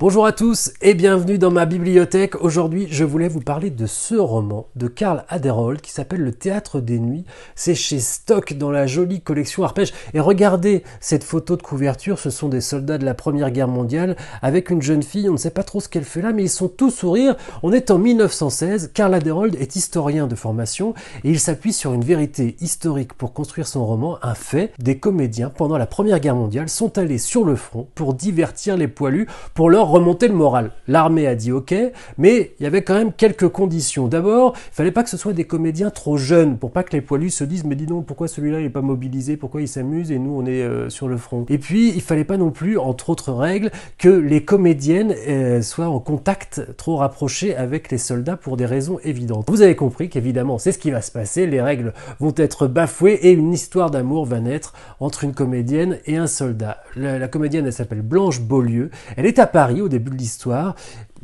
Bonjour à tous et bienvenue dans ma bibliothèque. Aujourd'hui, je voulais vous parler de ce roman de Karl Aderold qui s'appelle Le théâtre des nuits. C'est chez Stock dans la jolie collection Arpège. Et regardez cette photo de couverture, ce sont des soldats de la Première Guerre mondiale avec une jeune fille, on ne sait pas trop ce qu'elle fait là, mais ils sont tous sourires. On est en 1916, Karl Aderold est historien de formation et il s'appuie sur une vérité historique pour construire son roman, un fait. Des comédiens pendant la Première Guerre mondiale sont allés sur le front pour divertir les poilus, pour leur remonter le moral. L'armée a dit ok, mais il y avait quand même quelques conditions. D'abord, il fallait pas que ce soit des comédiens trop jeunes, pour pas que les poilus se disent mais dis donc pourquoi celui-là il est pas mobilisé, pourquoi il s'amuse et nous on est euh, sur le front. Et puis il fallait pas non plus, entre autres règles, que les comédiennes euh, soient en contact trop rapproché avec les soldats pour des raisons évidentes. Vous avez compris qu'évidemment c'est ce qui va se passer, les règles vont être bafouées et une histoire d'amour va naître entre une comédienne et un soldat. la comédienne elle s'appelle Blanche Beaulieu, elle est à Paris au début de l'histoire.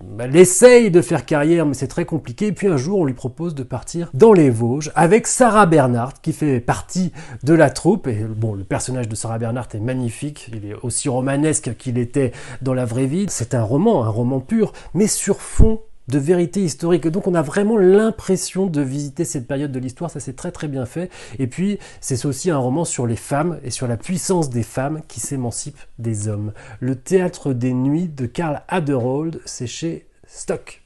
Bah, elle essaye de faire carrière, mais c'est très compliqué. Et puis un jour, on lui propose de partir dans les Vosges avec Sarah Bernhardt, qui fait partie de la troupe. Et bon, le personnage de Sarah Bernhardt est magnifique. Il est aussi romanesque qu'il était dans la vraie vie. C'est un roman, un roman pur, mais sur fond de vérité historique. Donc on a vraiment l'impression de visiter cette période de l'histoire, ça c'est très très bien fait. Et puis c'est aussi un roman sur les femmes et sur la puissance des femmes qui s'émancipent des hommes. Le théâtre des nuits de Karl Aderold, c'est chez Stock.